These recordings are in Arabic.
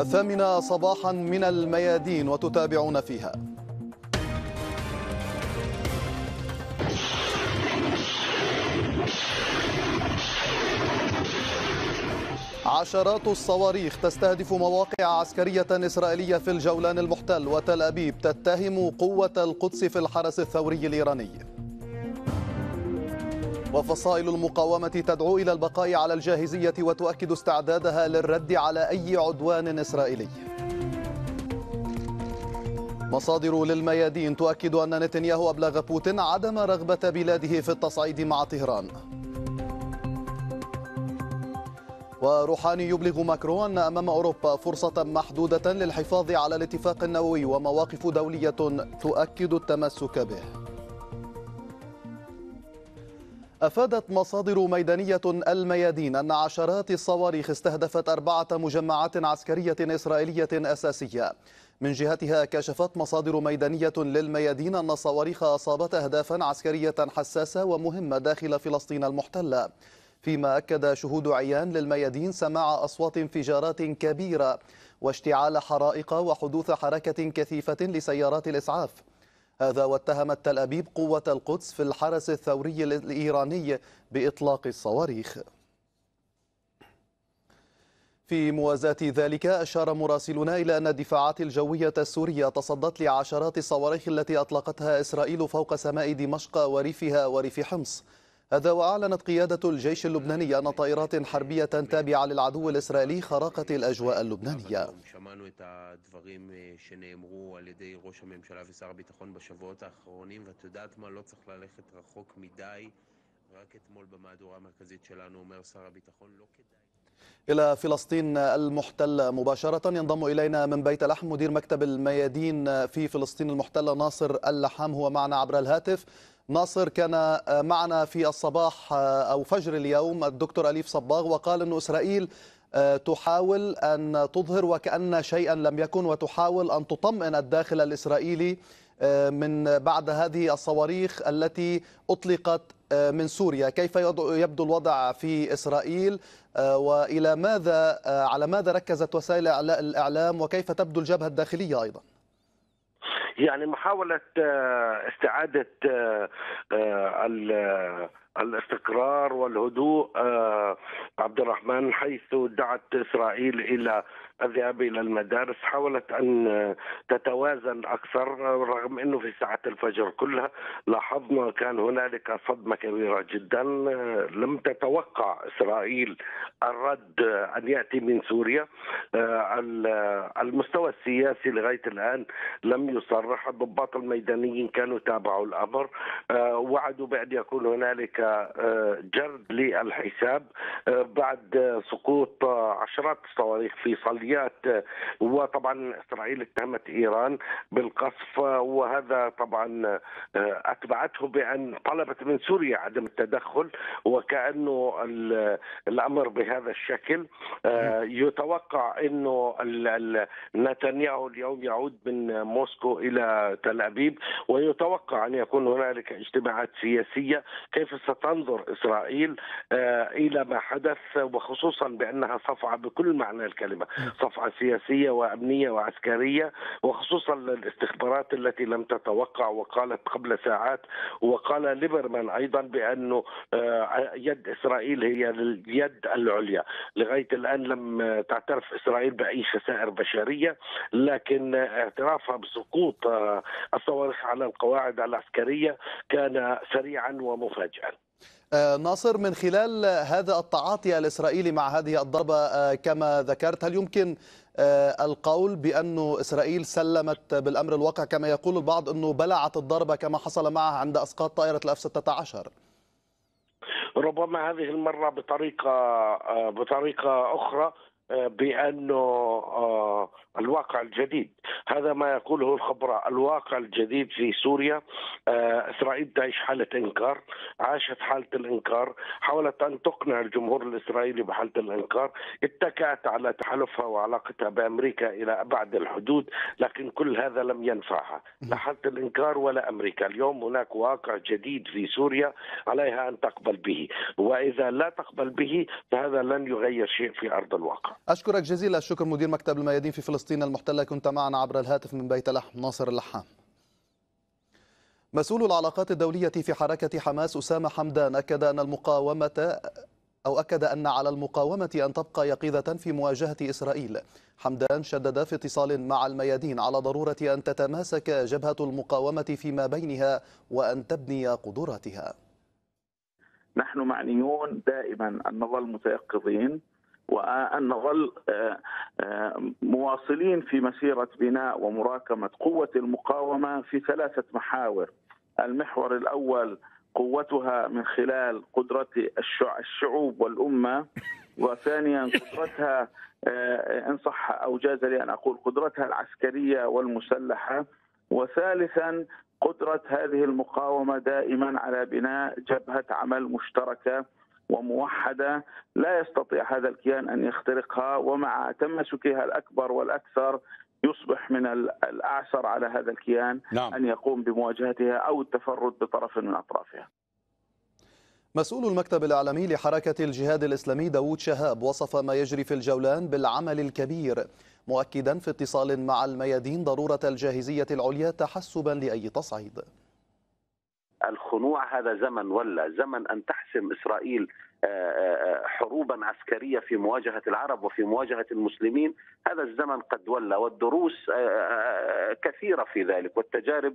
الثامنة صباحا من الميادين وتتابعون فيها عشرات الصواريخ تستهدف مواقع عسكرية إسرائيلية في الجولان المحتل وتل أبيب تتهم قوة القدس في الحرس الثوري الإيراني وفصائل المقاومة تدعو إلى البقاء على الجاهزية وتؤكد استعدادها للرد على أي عدوان إسرائيلي مصادر للميادين تؤكد أن نتنياهو أبلغ بوتين عدم رغبة بلاده في التصعيد مع طهران وروحاني يبلغ ماكرون أن أمام أوروبا فرصة محدودة للحفاظ على الاتفاق النووي ومواقف دولية تؤكد التمسك به أفادت مصادر ميدانية الميادين أن عشرات الصواريخ استهدفت أربعة مجمعات عسكرية إسرائيلية أساسية من جهتها كشفت مصادر ميدانية للميادين أن الصواريخ أصابت أهدافا عسكرية حساسة ومهمة داخل فلسطين المحتلة فيما أكد شهود عيان للميادين سماع أصوات انفجارات كبيرة واشتعال حرائق وحدوث حركة كثيفة لسيارات الإسعاف هذا واتهمت تل أبيب قوة القدس في الحرس الثوري الإيراني بإطلاق الصواريخ في موازاة ذلك أشار مراسلنا إلى أن الدفاعات الجوية السورية تصدت لعشرات الصواريخ التي أطلقتها إسرائيل فوق سماء دمشق وريفها وريف حمص هذا وأعلنت قيادة الجيش اللبناني أن طائرات حربية تابعة للعدو الإسرائيلي خرقت الأجواء اللبنانية إلى فلسطين المحتلة مباشرة ينضم إلينا من بيت لحم مدير مكتب الميادين في فلسطين المحتلة ناصر اللحام هو معنا عبر الهاتف ناصر كان آه، معنا في الصباح آه، أو فجر اليوم الدكتور أليف صباغ وقال أن إسرائيل آه، تحاول أن تظهر وكأن شيئا لم يكن وتحاول أن تطمئن الداخل الإسرائيلي من بعد هذه الصواريخ التي أطلقت من سوريا كيف يبدو الوضع في إسرائيل وإلى ماذا على ماذا ركزت وسائل الإعلام وكيف تبدو الجبهة الداخلية أيضاً يعني محاولة آه، استعادة آه، آه، الاستقرار والهدوء عبد الرحمن حيث دعت اسرائيل الى الذهاب الى المدارس حاولت ان تتوازن اكثر رغم انه في ساعه الفجر كلها لاحظنا كان هنالك صدمه كبيره جدا لم تتوقع اسرائيل الرد ان ياتي من سوريا آه، المستوى السياسي لغايه الان لم يصرح الضباط الميدانيين كانوا تابعوا الامر آه، وعدوا بان يكون هنالك آه، جرد للحساب بعد سقوط عشرات الصواريخ في صليب العمليات وطبعا اسرائيل اتهمت ايران بالقصف وهذا طبعا آه، اتبعته بان طلبت من سوريا عدم التدخل وكانه الامر بهذا الشكل آه، يتوقع انه نتنياهو اليوم يعود من موسكو الى تل ابيب ويتوقع ان يكون هنالك اجتماعات سياسيه كيف ستنظر اسرائيل آه، الى ما حدث وخصوصا بانها صفعه بكل معنى الكلمه صفعة سياسية وأمنية وعسكرية وخصوصا الاستخبارات التي لم تتوقع وقالت قبل ساعات وقال ليبرمان أيضا بأنه آه، يد إسرائيل هي اليد العليا لغاية الآن لم تعترف إسرائيل بأي خسائر بشرية لكن اعترافها بسقوط آه، الصواريخ على القواعد العسكرية كان سريعا ومفاجئا آه، ناصر من خلال هذا التعاطي الإسرائيلي مع هذه الضربة آه، كما ذكرت هل يمكن آه، القول بأن إسرائيل سلمت بالأمر الواقع كما يقول البعض أنه بلعت الضربة كما حصل معها عند أسقاط طائرة الأف 16 ربما هذه المرة بطريقة بطريقة أخرى آه، بانه آه، الواقع الجديد هذا ما يقوله الخبراء الواقع الجديد في سوريا آه، اسرائيل تعيش حاله انكار عاشت حاله الانكار حاولت ان تقنع الجمهور الاسرائيلي بحاله الانكار اتكأت على تحالفها وعلاقتها بامريكا الى بعد الحدود لكن كل هذا لم ينفعها لا حاله الانكار ولا امريكا اليوم هناك واقع جديد في سوريا عليها ان تقبل به واذا لا تقبل به فهذا لن يغير شيء في ارض الواقع أشكرك جزيل الشكر مدير مكتب الميادين في فلسطين المحتلة كنت معنا عبر الهاتف من بيت لحم ناصر اللحام مسؤول العلاقات الدولية في حركة حماس أسامة حمدان أكد أن المقاومة أو أكد أن على المقاومة أن تبقى يقظة في مواجهة إسرائيل حمدان شدد في اتصال مع الميادين على ضرورة أن تتماسك جبهة المقاومة فيما بينها وأن تبني قدراتها نحن معنيون دائما أن نظل متيقظين وان نظل آه، آه، مواصلين في مسيره بناء ومراكمه قوه المقاومه في ثلاثه محاور المحور الاول قوتها من خلال قدرة الشعوب والأمة وثانيا قدرتها آه، إن صح أو جاز لي أن أقول قدرتها العسكرية والمسلحة وثالثا قدرة هذه المقاومة دائما على بناء جبهة عمل مشتركة وموحده لا يستطيع هذا الكيان ان يخترقها ومع تمسكها الاكبر والاكثر يصبح من الاعسر على هذا الكيان نعم. ان يقوم بمواجهتها او التفرد بطرف من اطرافها. مسؤول المكتب الإعلامي لحركة الجهاد الإسلامي داود شهاب وصف ما يجري في الجولان بالعمل الكبير مؤكدا في اتصال مع الميادين ضرورة الجاهزية العليا تحسبا لأي تصعيد الخنوع هذا زمن ولا زمن أن تحسم إسرائيل آه، آه، آه، حروبا عسكرية في مواجهة العرب وفي مواجهة المسلمين هذا الزمن قد ولى والدروس كثيرة في ذلك والتجارب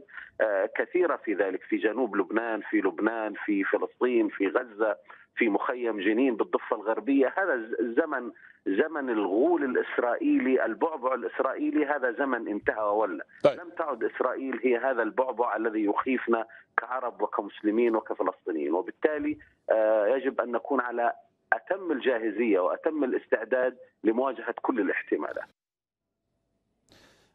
كثيرة في ذلك في جنوب لبنان في لبنان في فلسطين في غزة في مخيم جنين بالضفة الغربية هذا الزمن زمن الغول الاسرائيلي البعبع الاسرائيلي هذا زمن انتهى وولى طيب. لم تعد اسرائيل هي هذا البعبع الذي يخيفنا كعرب وكمسلمين وكفلسطينيين وبالتالي آه، يجب ان نكون على اتم الجاهزيه واتم الاستعداد لمواجهه كل الاحتمالات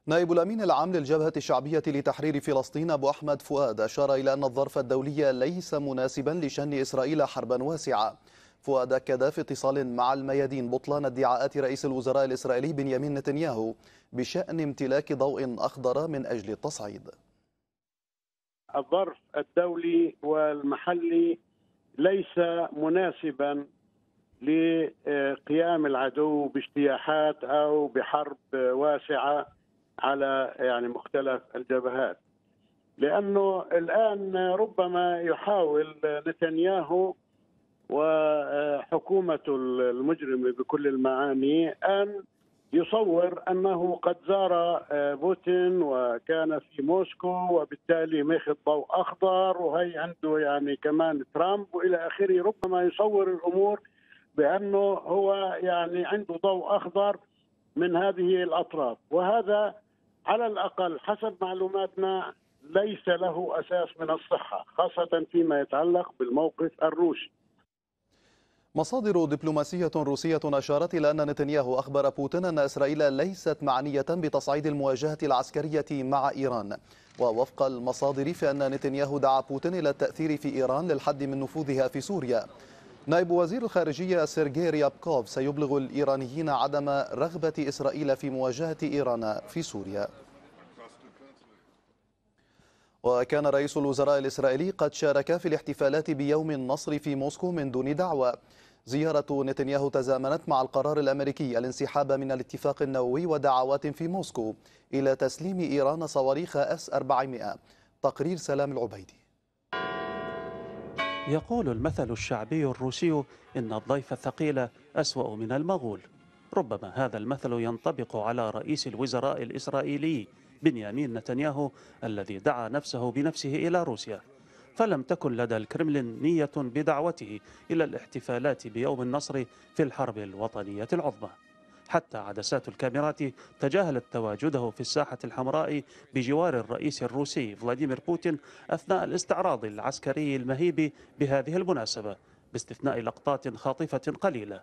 نائب الأمين العام للجبهة الشعبية لتحرير فلسطين أبو أحمد فؤاد أشار إلى أن الظرف الدولي ليس مناسبا لشن إسرائيل حربا واسعة فؤاد أكد في اتصال مع الميادين بطلان ادعاءات رئيس الوزراء الإسرائيلي بنيامين نتنياهو بشأن امتلاك ضوء أخضر من أجل التصعيد الظرف الدولي والمحلي ليس مناسبا لقيام العدو باجتياحات او بحرب واسعه على يعني مختلف الجبهات لانه الان ربما يحاول نتنياهو وحكومة المجرم بكل المعاني أن يصور أنه قد زار آه، بوتين وكان في موسكو وبالتالي ماخذ ضوء أخضر وهي عنده يعني كمان ترامب وإلى آخره ربما يصور الأمور بأنه هو يعني عنده ضوء أخضر من هذه الأطراف وهذا على الأقل حسب معلوماتنا ليس له أساس من الصحة خاصة فيما يتعلق بالموقف الروسي مصادر دبلوماسية روسية أشارت إلى أن نتنياهو أخبر بوتين أن إسرائيل ليست معنية بتصعيد المواجهة العسكرية مع إيران ووفق المصادر فإن نتنياهو دعا بوتين إلى التأثير في إيران للحد من نفوذها في سوريا نائب وزير الخارجية سيرجي ريابكوف سيبلغ الإيرانيين عدم رغبة إسرائيل في مواجهة إيران في سوريا وكان رئيس الوزراء الإسرائيلي قد شارك في الاحتفالات بيوم النصر في موسكو من دون دعوة زيارة نتنياهو تزامنت مع القرار الأمريكي الانسحاب من الاتفاق النووي ودعوات في موسكو إلى تسليم إيران صواريخ أس 400 تقرير سلام العبيدي يقول المثل الشعبي الروسي إن الضيف الثقيل أسوأ من المغول ربما هذا المثل ينطبق على رئيس الوزراء الإسرائيلي بنيامين نتنياهو الذي دعا نفسه بنفسه إلى روسيا فلم تكن لدى الكرملين نية بدعوته إلى الاحتفالات بيوم النصر في الحرب الوطنية العظمى حتى عدسات الكاميرات تجاهلت تواجده في الساحة الحمراء بجوار الرئيس الروسي فلاديمير بوتين أثناء الاستعراض العسكري المهيب بهذه المناسبة باستثناء لقطات خاطفة قليلة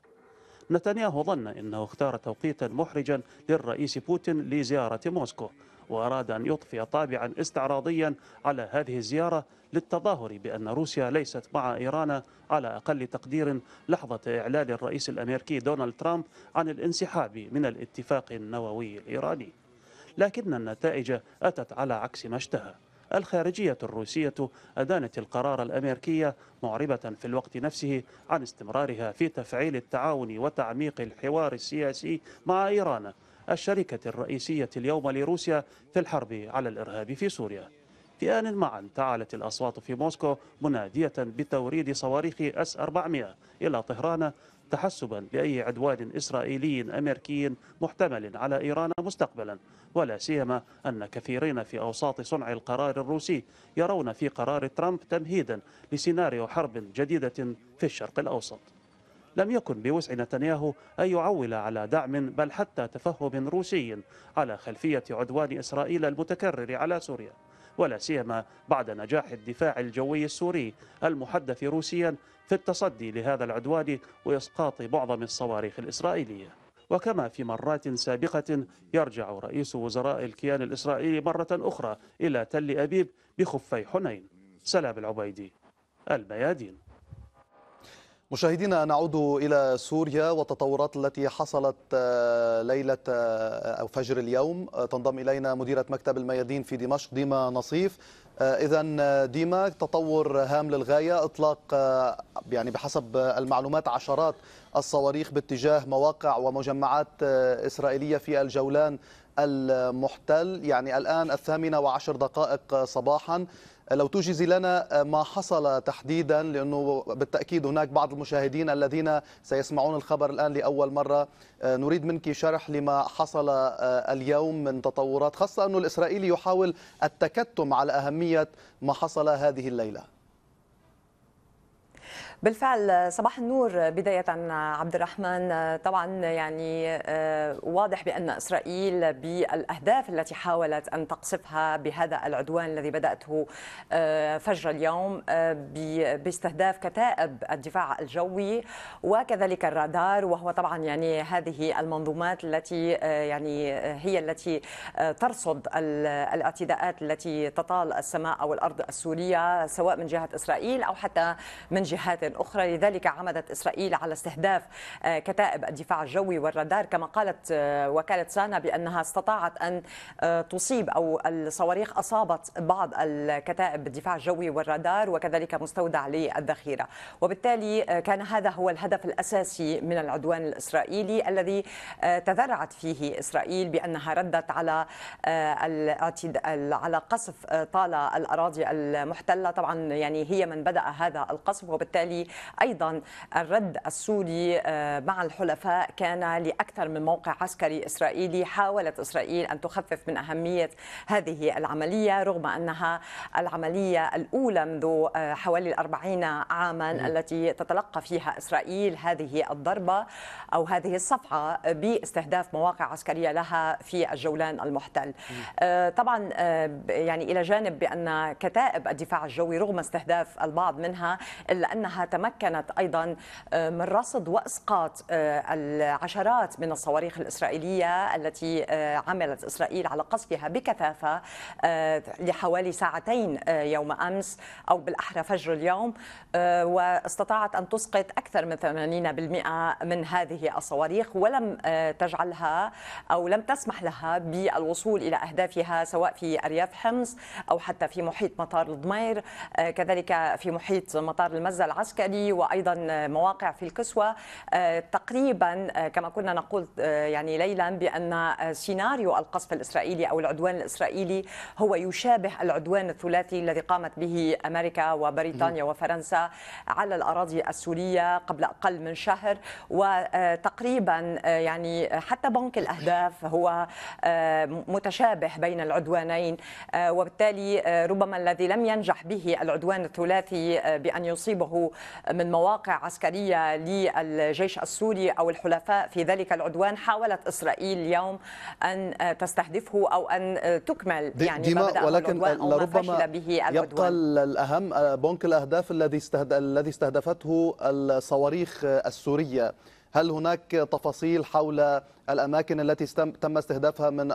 نتنياهو ظن أنه اختار توقيتا محرجا للرئيس بوتين لزيارة موسكو وأراد أن يطفي طابعا استعراضيا على هذه الزيارة للتظاهر بأن روسيا ليست مع إيران على أقل تقدير لحظة إعلان الرئيس الأمريكي دونالد ترامب عن الانسحاب من الاتفاق النووي الإيراني لكن النتائج أتت على عكس ما اشتهى الخارجية الروسية أدانت القرار الأمريكي معربة في الوقت نفسه عن استمرارها في تفعيل التعاون وتعميق الحوار السياسي مع إيران الشركة الرئيسية اليوم لروسيا في الحرب على الإرهاب في سوريا في آن معا تعالت الأصوات في موسكو منادية بتوريد صواريخ أس 400 إلى طهران تحسبا لأي عدوان إسرائيلي أمريكي محتمل على إيران مستقبلا ولا سيما أن كثيرين في أوساط صنع القرار الروسي يرون في قرار ترامب تمهيدا لسيناريو حرب جديدة في الشرق الأوسط لم يكن بوسع نتنياهو أن يعول على دعم بل حتى تفهم روسي على خلفية عدوان إسرائيل المتكرر على سوريا ولا سيما بعد نجاح الدفاع الجوي السوري المحدث روسيا في التصدي لهذا العدوان وإسقاط معظم الصواريخ الإسرائيلية وكما في مرات سابقة يرجع رئيس وزراء الكيان الإسرائيلي مرة أخرى إلى تل أبيب بخفي حنين سلام العبيدي الميادين مشاهدينا نعود إلى سوريا والتطورات التي حصلت آه، ليلة آه، أو فجر اليوم آه، تنضم إلينا مديرة مكتب الميادين في دمشق ديما نصيف إذا ديما تطور هام للغاية إطلاق يعني بحسب المعلومات عشرات الصواريخ باتجاه مواقع ومجمعات إسرائيلية في الجولان المحتل يعني الآن الثامنة وعشر دقائق صباحا لو توجزي لنا آه، ما حصل تحديدا لأنه بالتأكيد هناك بعض المشاهدين الذين سيسمعون الخبر الآن لأول مرة آه، نريد منك شرح لما حصل آه، اليوم من تطورات خاصة أن الإسرائيلي يحاول التكتم على أهمية ما حصل هذه الليلة بالفعل صباح النور بداية عبد الرحمن طبعا يعني آه، واضح بأن إسرائيل بالأهداف التي حاولت أن تقصفها بهذا العدوان الذي بدأته آه، فجر اليوم آه، باستهداف كتائب الدفاع الجوي وكذلك الرادار وهو طبعا يعني هذه المنظومات التي يعني هي التي ترصد الاعتداءات التي تطال السماء أو الأرض السورية سواء من جهة إسرائيل أو حتى من جهات أخرى لذلك عمدت إسرائيل على استهداف آه، كتائب الدفاع الجوي والرادار كما قالت آه، وكالة سانا بأنها استطاعت أن آه، تصيب أو الصواريخ أصابت بعض الكتائب الدفاع الجوي والرادار وكذلك مستودع للذخيرة وبالتالي كان هذا هو الهدف الأساسي من العدوان الإسرائيلي الذي تذرعت فيه إسرائيل بأنها ردت على على قصف طال الأراضي المحتلة طبعا يعني هي من بدأ هذا القصف وبالتالي أيضا الرد السوري آه، مع الحلفاء كان لأكثر من موقع عسكري إسرائيلي حاولت إسرائيل أن تخفف من أهمية هذه العملية رغم أنها العملية الأولى منذ آه، حوالي 40 عاما التي تتلقى فيها إسرائيل هذه الضربة أو هذه الصفعة باستهداف مواقع عسكرية لها في الجولان المحتل آه، طبعا يعني إلى جانب بأن كتائب الدفاع الجوي رغم استهداف البعض منها إلا أنها تمكنت أيضا آه، من رصد وإسقاط آه، العشرات من الصواريخ الإسرائيلية التي آه، عملت إسرائيل على قصفها بكثافة لحوالي ساعتين يوم أمس أو بالأحرى فجر اليوم واستطاعت أن تسقط أكثر من 80% من هذه الصواريخ ولم تجعلها أو لم تسمح لها بالوصول إلى أهدافها سواء في أرياف حمص أو حتى في محيط مطار الضمير كذلك في محيط مطار المزة العسكري العسكري وايضا مواقع في القسوه آه، تقريبا آه، كما كنا نقول آه، يعني ليلا بان سيناريو القصف الاسرائيلي او العدوان الاسرائيلي هو يشابه العدوان الثلاثي الذي قامت به امريكا وبريطانيا وفرنسا على الاراضي السوريه قبل اقل من شهر وتقريبا يعني حتى بنك الاهداف هو متشابه بين العدوانين وبالتالي ربما الذي لم ينجح به العدوان الثلاثي بان يصيبه من مواقع عسكرية للجيش السوري أو الحلفاء في ذلك العدوان حاولت إسرائيل اليوم أن تستهدفه أو أن تكمل يعني ما بدأ ولكن لربما به العدوان يبقى الأهم بنك الأهداف الذي استهدفته الصواريخ السورية هل هناك تفاصيل حول الأماكن التي تم استهدافها من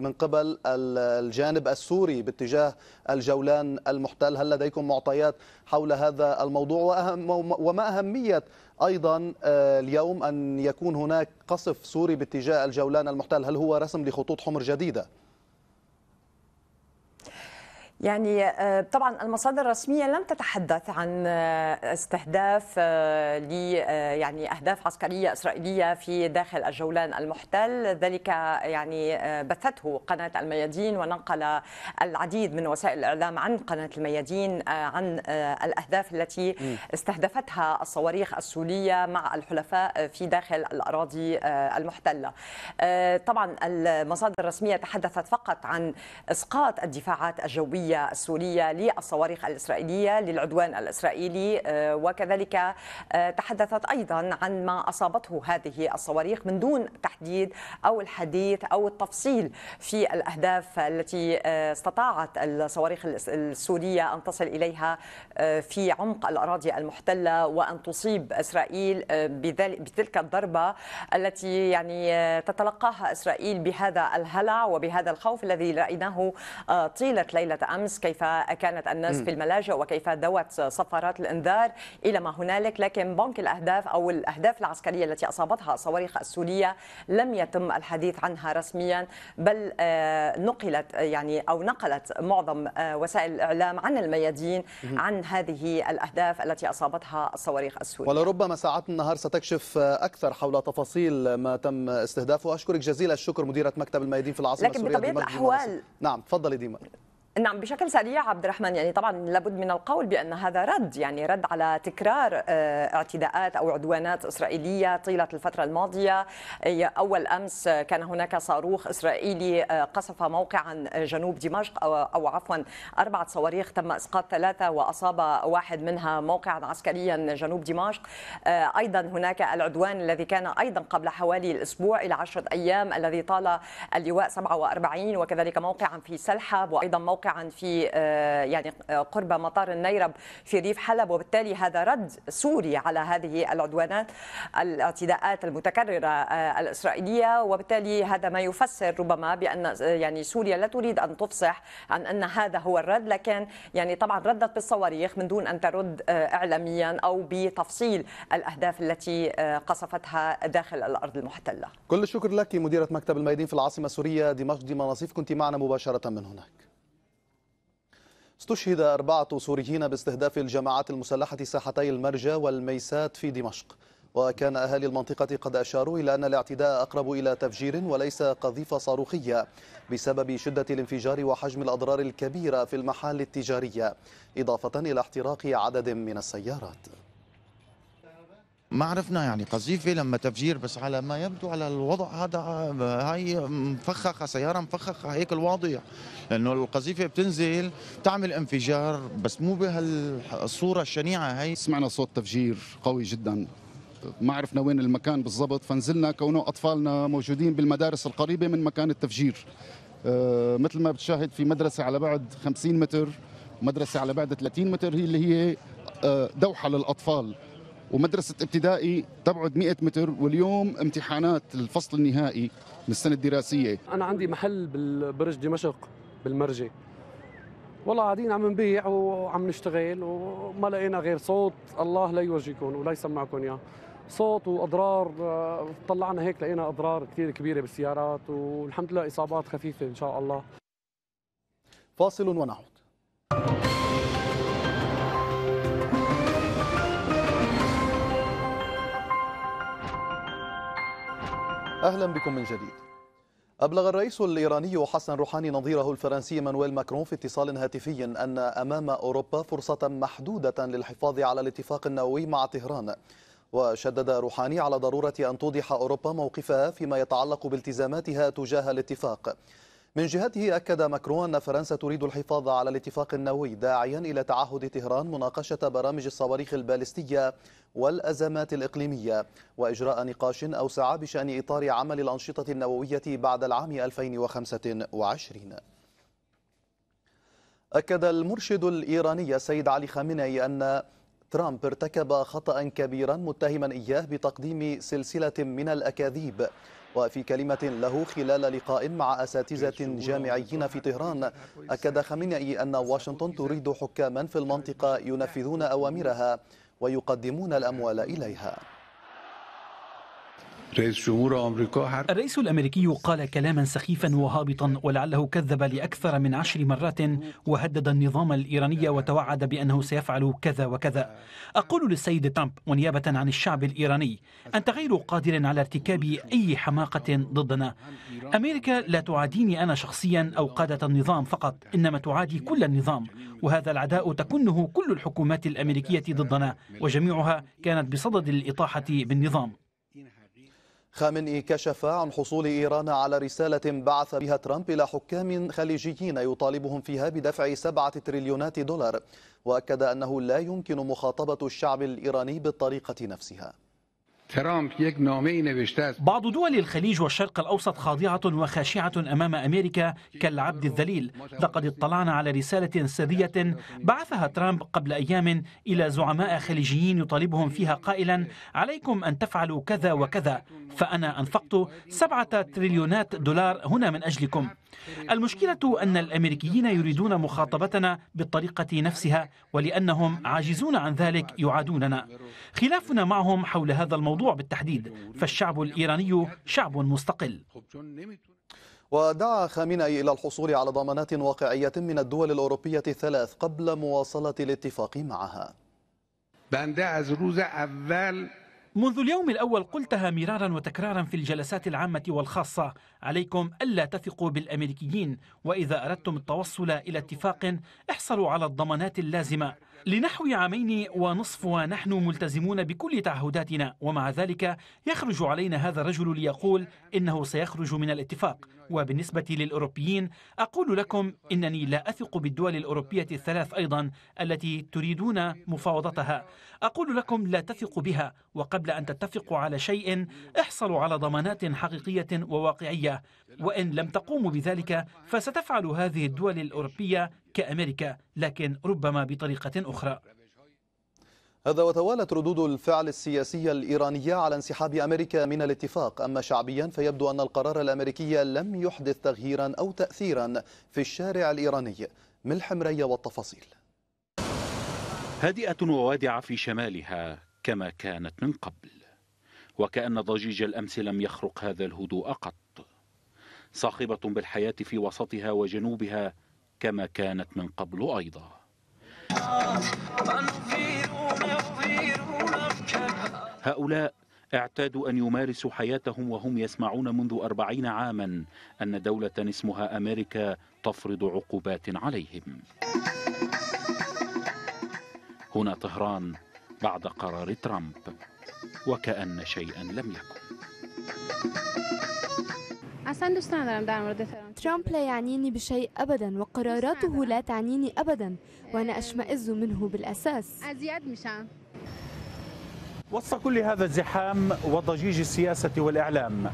من قبل الجانب السوري باتجاه الجولان المحتل هل لديكم معطيات حول هذا الموضوع وأهم وما أهمية أيضا آه، اليوم أن يكون هناك قصف سوري باتجاه الجولان المحتل هل هو رسم لخطوط حمر جديدة؟ يعني آه، طبعا المصادر الرسميه لم تتحدث عن آه، استهداف آه، ل يعني اهداف عسكريه اسرائيليه في داخل الجولان المحتل ذلك يعني بثته قناه الميادين ونقل العديد من وسائل الاعلام عن قناه الميادين عن الاهداف التي استهدفتها الصواريخ السوريه مع الحلفاء في داخل الاراضي المحتله طبعا المصادر الرسميه تحدثت فقط عن اسقاط الدفاعات الجويه الجوية السورية للصواريخ الإسرائيلية للعدوان الإسرائيلي آه، وكذلك آه، تحدثت أيضا عن ما أصابته هذه الصواريخ من دون تحديد أو الحديث أو التفصيل في الأهداف التي آه، استطاعت الصواريخ السورية أن تصل إليها في عمق الأراضي المحتلة وأن تصيب إسرائيل بتلك الضربة التي يعني تتلقاها إسرائيل بهذا الهلع وبهذا الخوف الذي رأيناه طيلة ليلة أمس أمس كيف كانت الناس م. في الملاجئ وكيف دوت صفارات الإنذار إلى ما هنالك لكن بنك الأهداف أو الأهداف العسكرية التي أصابتها الصواريخ السورية لم يتم الحديث عنها رسميا بل آه، نقلت يعني أو نقلت معظم آه، وسائل الإعلام عن الميادين عن هذه الأهداف التي أصابتها الصواريخ السورية ولربما ساعات النهار ستكشف آه، أكثر حول تفاصيل ما تم استهدافه أشكرك جزيل الشكر مديرة مكتب الميادين في العاصمة السوريه لكن بطبيعة الأحوال نعم تفضلي ديما نعم بشكل سريع عبد الرحمن يعني طبعا لابد من القول بان هذا رد يعني رد على تكرار آه، اعتداءات او عدوانات اسرائيليه طيله الفتره الماضيه اول امس كان هناك صاروخ اسرائيلي آه، قصف موقعا جنوب دمشق او عفوا اربعه صواريخ تم اسقاط ثلاثه واصاب واحد منها موقعا عسكريا جنوب دمشق آه، ايضا هناك العدوان الذي كان ايضا قبل حوالي الاسبوع الى عشره ايام الذي طال اللواء 47 وكذلك موقعا في سلحب وايضا موقع في آه، يعني آه، قرب مطار النيرب في ريف حلب وبالتالي هذا رد سوري على هذه العدوانات الاعتداءات المتكررة آه، الإسرائيلية وبالتالي هذا ما يفسر ربما بأن يعني سوريا لا تريد أن تفصح عن أن هذا هو الرد لكن يعني طبعا ردت بالصواريخ من دون أن ترد إعلاميا أو بتفصيل الأهداف التي قصفتها داخل الأرض المحتلة كل الشكر لك مديرة مكتب الميادين في العاصمة السورية دمشق دي مناصيف كنت معنا مباشرة من هناك استشهد أربعة سوريين باستهداف الجماعات المسلحة ساحتي المرجى والميسات في دمشق وكان أهالي المنطقة قد أشاروا إلى أن الاعتداء أقرب إلى تفجير وليس قذيفة صاروخية بسبب شدة الانفجار وحجم الأضرار الكبيرة في المحال التجارية إضافة إلى احتراق عدد من السيارات ما عرفنا يعني قذيفه لما تفجير بس على ما يبدو على الوضع هذا هاي مفخخه سياره مفخخه هيك الواضح لانه القذيفه بتنزل بتعمل انفجار بس مو بهالصوره الشنيعه هي سمعنا صوت تفجير قوي جدا ما عرفنا وين المكان بالضبط فنزلنا كونه اطفالنا موجودين بالمدارس القريبه من مكان التفجير آه، مثل ما بتشاهد في مدرسه على بعد 50 متر مدرسه على بعد 30 متر هي اللي هي آه، دوحه للاطفال ومدرسة ابتدائي تبعد 100 متر واليوم امتحانات الفصل النهائي من السنة الدراسية أنا عندي محل بالبرج دمشق بالمرجة والله قاعدين عم نبيع وعم نشتغل وما لقينا غير صوت الله لا يوجهكم ولا يسمعكم اياه صوت واضرار طلعنا هيك لقينا اضرار كثير كبيره بالسيارات والحمد لله اصابات خفيفه ان شاء الله فاصل ونعود أهلا بكم من جديد أبلغ الرئيس الإيراني حسن روحاني نظيره الفرنسي مانويل ماكرون في اتصال هاتفي أن أمام أوروبا فرصة محدودة للحفاظ على الاتفاق النووي مع طهران وشدد روحاني على ضرورة أن توضح أوروبا موقفها فيما يتعلق بالتزاماتها تجاه الاتفاق من جهته أكد ماكرون أن فرنسا تريد الحفاظ على الاتفاق النووي داعيا إلى تعهد طهران مناقشة برامج الصواريخ البالستية والأزمات الإقليمية وإجراء نقاش أوسع بشأن إطار عمل الأنشطة النووية بعد العام 2025 أكد المرشد الإيراني السيد علي خامنئي أن ترامب ارتكب خطأ كبيرا متهما إياه بتقديم سلسلة من الأكاذيب وفي كلمة له خلال لقاء مع أساتذة جامعيين في طهران أكد خامنئي أن واشنطن تريد حكاما في المنطقة ينفذون أوامرها ويقدمون الأموال إليها رئيس جمهور أمريكا حرب الرئيس الأمريكي قال كلاما سخيفا وهابطا ولعله كذب لأكثر من عشر مرات وهدد النظام الإيراني وتوعد بأنه سيفعل كذا وكذا أقول للسيد ترامب ونيابة عن الشعب الإيراني أنت غير قادر على ارتكاب أي حماقة ضدنا أمريكا لا تعاديني أنا شخصيا أو قادة النظام فقط إنما تعادي كل النظام وهذا العداء تكنه كل الحكومات الأمريكية ضدنا وجميعها كانت بصدد الإطاحة بالنظام خامنئي كشف عن حصول إيران على رسالة بعث بها ترامب إلى حكام خليجيين يطالبهم فيها بدفع سبعة تريليونات دولار وأكد أنه لا يمكن مخاطبة الشعب الإيراني بالطريقة نفسها ترامب نوشته بعض دول الخليج والشرق الأوسط خاضعة وخاشعة أمام أمريكا كالعبد الذليل لقد اطلعنا على رسالة سرية بعثها ترامب قبل أيام إلى زعماء خليجيين يطالبهم فيها قائلا عليكم أن تفعلوا كذا وكذا فأنا أنفقت سبعة تريليونات دولار هنا من أجلكم المشكلة أن الأمريكيين يريدون مخاطبتنا بالطريقة نفسها ولأنهم عاجزون عن ذلك يعادوننا خلافنا معهم حول هذا الموضوع بالتحديد فالشعب الإيراني شعب مستقل ودعا خامنئي إلى الحصول على ضمانات واقعية من الدول الأوروبية الثلاث قبل مواصلة الاتفاق معها منذ اليوم الأول قلتها مرارا وتكرارا في الجلسات العامة والخاصة عليكم ألا تثقوا بالأمريكيين وإذا أردتم التوصل إلى اتفاق احصلوا على الضمانات اللازمة لنحو عامين ونصف ونحن ملتزمون بكل تعهداتنا ومع ذلك يخرج علينا هذا الرجل ليقول إنه سيخرج من الاتفاق وبالنسبة للأوروبيين أقول لكم إنني لا أثق بالدول الأوروبية الثلاث أيضا التي تريدون مفاوضتها أقول لكم لا تثقوا بها وقبل أن تتفقوا على شيء احصلوا على ضمانات حقيقية وواقعية وإن لم تقوموا بذلك فستفعل هذه الدول الأوروبية كأمريكا لكن ربما بطريقة أخرى هذا وتوالت ردود الفعل السياسية الإيرانية على انسحاب أمريكا من الاتفاق أما شعبيا فيبدو أن القرار الأمريكي لم يحدث تغييرا أو تأثيرا في الشارع الإيراني ملح مرية والتفاصيل هادئة ووادعة في شمالها كما كانت من قبل وكأن ضجيج الأمس لم يخرق هذا الهدوء قط صاخبة بالحياة في وسطها وجنوبها كما كانت من قبل أيضا هؤلاء اعتادوا أن يمارسوا حياتهم وهم يسمعون منذ أربعين عاما أن دولة اسمها أمريكا تفرض عقوبات عليهم هنا طهران بعد قرار ترامب وكأن شيئا لم يكن اصلا دوست ندارم در مورد ترامپ ترامب لا يعنيني بشيء ابدا وقراراته لا تعنيني ابدا وانا اشمئز منه بالاساس ازياد مشان وسط كل هذا الزحام وضجيج السياسة والإعلام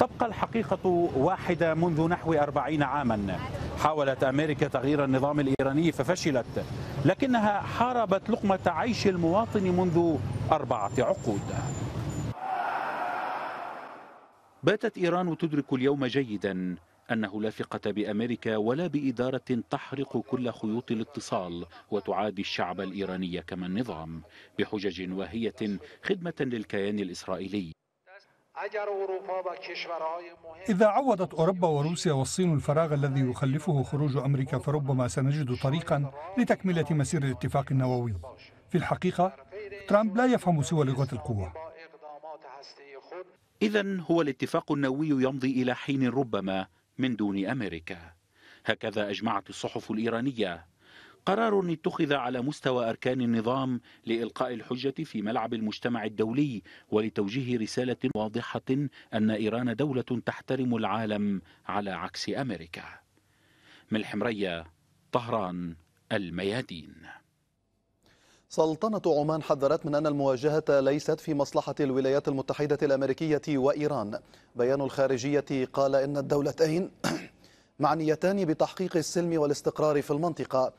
تبقى الحقيقة واحدة منذ نحو أربعين عاما حاولت أمريكا تغيير النظام الإيراني ففشلت لكنها حاربت لقمة عيش المواطن منذ أربعة عقود باتت إيران تدرك اليوم جيدا أنه لا ثقة بأمريكا ولا بإدارة تحرق كل خيوط الاتصال وتعادي الشعب الإيراني كما النظام بحجج واهية خدمة للكيان الإسرائيلي إذا عوضت أوروبا وروسيا والصين الفراغ الذي يخلفه خروج أمريكا فربما سنجد طريقا لتكملة مسير الاتفاق النووي في الحقيقة ترامب لا يفهم سوى لغة القوة إذا هو الاتفاق النووي يمضي إلى حين ربما من دون أمريكا هكذا أجمعت الصحف الإيرانية قرار اتخذ على مستوى أركان النظام لإلقاء الحجة في ملعب المجتمع الدولي ولتوجيه رسالة واضحة أن إيران دولة تحترم العالم على عكس أمريكا من الحمرية طهران الميادين سلطنة عمان حذرت من أن المواجهة ليست في مصلحة الولايات المتحدة الأمريكية وإيران بيان الخارجية قال إن الدولتين معنيتان بتحقيق السلم والاستقرار في المنطقة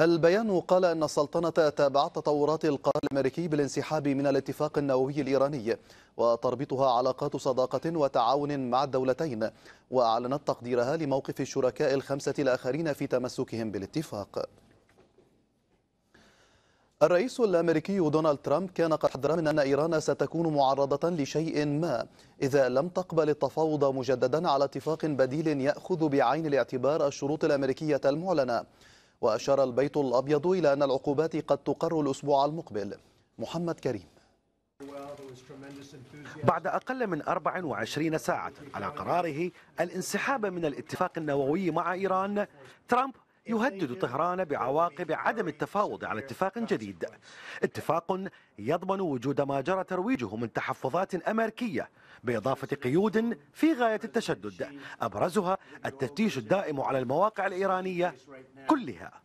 البيان قال أن السلطنة تابعت تطورات القرار الأمريكي بالانسحاب من الاتفاق النووي الإيراني وتربطها علاقات صداقة وتعاون مع الدولتين وأعلنت تقديرها لموقف الشركاء الخمسة الآخرين في تمسكهم بالاتفاق الرئيس الأمريكي دونالد ترامب كان قد حذر من أن إيران ستكون معرضة لشيء ما إذا لم تقبل التفاوض مجددا على اتفاق بديل يأخذ بعين الاعتبار الشروط الأمريكية المعلنة وأشار البيت الأبيض إلى أن العقوبات قد تقر الأسبوع المقبل محمد كريم بعد أقل من 24 ساعة على قراره الانسحاب من الاتفاق النووي مع إيران ترامب يهدد طهران بعواقب عدم التفاوض على اتفاق جديد اتفاق يضمن وجود ما جرى ترويجه من تحفظات أمريكية بإضافة قيود في غاية التشدد أبرزها التفتيش الدائم على المواقع الإيرانية كلها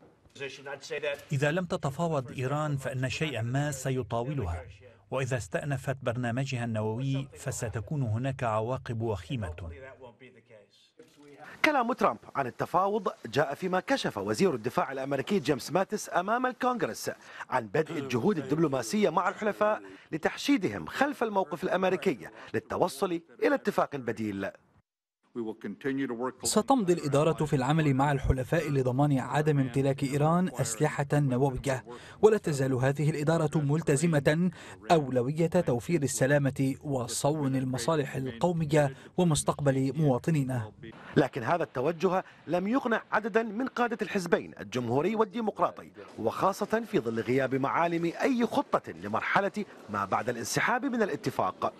إذا لم تتفاوض إيران فإن شيئا ما سيطاولها وإذا استأنفت برنامجها النووي فستكون هناك عواقب وخيمة كلام ترامب عن التفاوض جاء فيما كشف وزير الدفاع الامريكي جيمس ماتس امام الكونغرس عن بدء الجهود الدبلوماسيه مع الحلفاء لتحشيدهم خلف الموقف الامريكي للتوصل الى اتفاق بديل ستمضي الإدارة في العمل مع الحلفاء لضمان عدم امتلاك إيران أسلحة نووية ولا تزال هذه الإدارة ملتزمة أولوية توفير السلامة وصون المصالح القومية ومستقبل مواطنينا لكن هذا التوجه لم يقنع عددا من قادة الحزبين الجمهوري والديمقراطي وخاصة في ظل غياب معالم أي خطة لمرحلة ما بعد الانسحاب من الاتفاق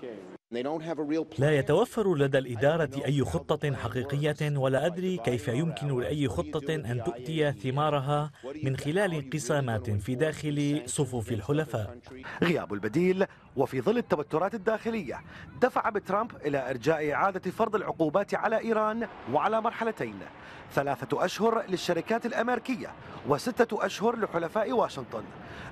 لا يتوفر لدى الإدارة أي خطة حقيقية ولا أدري كيف يمكن لأي خطة أن تؤتي ثمارها من خلال انقسامات في داخل صفوف الحلفاء غياب البديل وفي ظل التوترات الداخلية دفع بترامب إلى إرجاء إعادة فرض العقوبات على إيران وعلى مرحلتين ثلاثة أشهر للشركات الأمريكية وستة أشهر لحلفاء واشنطن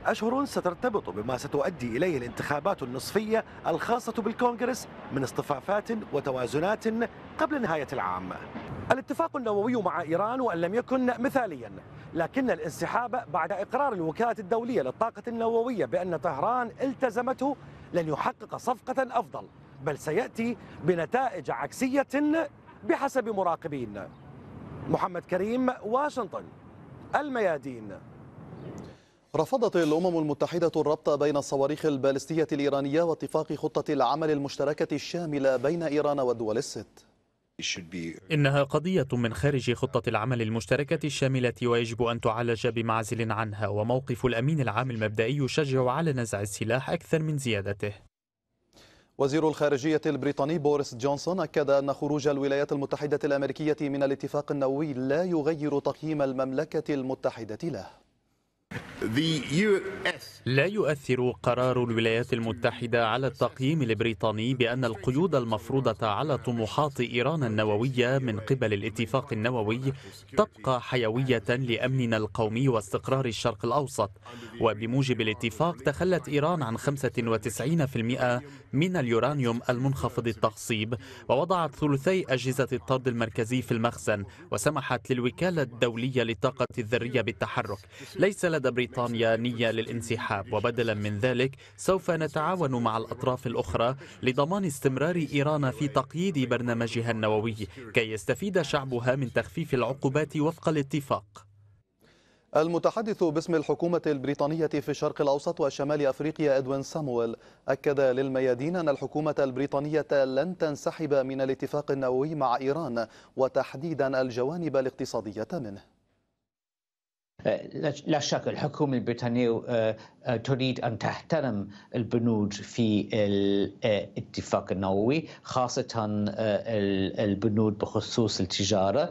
أشهر سترتبط بما ستؤدي إليه الانتخابات النصفية الخاصة بالكونغرس الكونغرس من اصطفافات وتوازنات قبل نهاية العام الاتفاق النووي مع إيران وأن لم يكن مثاليا لكن الانسحاب بعد إقرار الوكالة الدولية للطاقة النووية بأن طهران التزمته لن يحقق صفقة أفضل بل سيأتي بنتائج عكسية بحسب مراقبين محمد كريم واشنطن الميادين رفضت الأمم المتحدة الربط بين الصواريخ البالستية الإيرانية واتفاق خطة العمل المشتركة الشاملة بين إيران والدول الست إنها قضية من خارج خطة العمل المشتركة الشاملة ويجب أن تعالج بمعزل عنها وموقف الأمين العام المبدئي يشجع على نزع السلاح أكثر من زيادته وزير الخارجية البريطاني بوريس جونسون أكد أن خروج الولايات المتحدة الأمريكية من الاتفاق النووي لا يغير تقييم المملكة المتحدة له لا يؤثر قرار الولايات المتحدة على التقييم البريطاني بأن القيود المفروضة على طموحات إيران النووية من قبل الاتفاق النووي تبقى حيوية لأمننا القومي واستقرار الشرق الأوسط وبموجب الاتفاق تخلت إيران عن 95% من اليورانيوم المنخفض التخصيب ووضعت ثلثي أجهزة الطرد المركزي في المخزن وسمحت للوكالة الدولية للطاقة الذرية بالتحرك ليس لدى بريطانيا نية للانسحاب وبدلا من ذلك سوف نتعاون مع الأطراف الأخرى لضمان استمرار إيران في تقييد برنامجها النووي كي يستفيد شعبها من تخفيف العقوبات وفق الاتفاق المتحدث باسم الحكومة البريطانية في الشرق الأوسط وشمال أفريقيا أدوين سامويل أكد للميادين أن الحكومة البريطانية لن تنسحب من الاتفاق النووي مع إيران وتحديدا الجوانب الاقتصادية منه لا شك الحكومة البريطانية آه، آه، تريد أن تحترم البنود في الاتفاق آه، النووي خاصة آه، البنود بخصوص التجارة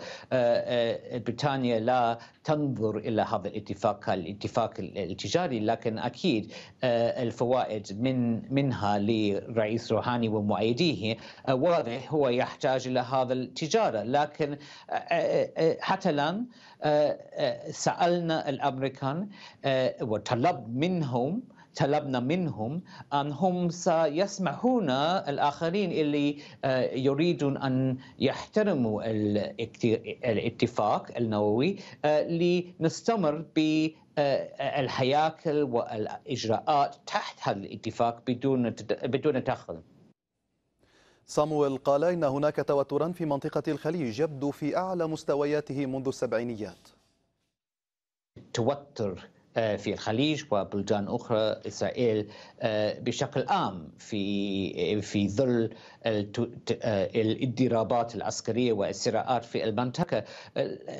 بريطانيا لا تنظر إلى هذا الاتفاق الاتفاق التجاري لكن أكيد الفوائد من منها لرئيس روحاني ومؤيديه واضح هو يحتاج إلى هذا التجارة لكن حتى الآن سألنا الأمريكان وطلب منها منهم طلبنا منهم أنهم سيسمحون الآخرين اللي آه، يريدون أن يحترموا الاتفاق النووي آه، لنستمر ب آه، الهياكل والإجراءات تحت هذا الاتفاق بدون بدون تدخل صامويل قال إن هناك توترا في منطقة الخليج يبدو في أعلى مستوياته منذ السبعينيات توتر آه، في الخليج وبلدان اخرى اسرائيل آه، بشكل عام في آه، في ظل الاضطرابات العسكريه والصراعات في المنطقه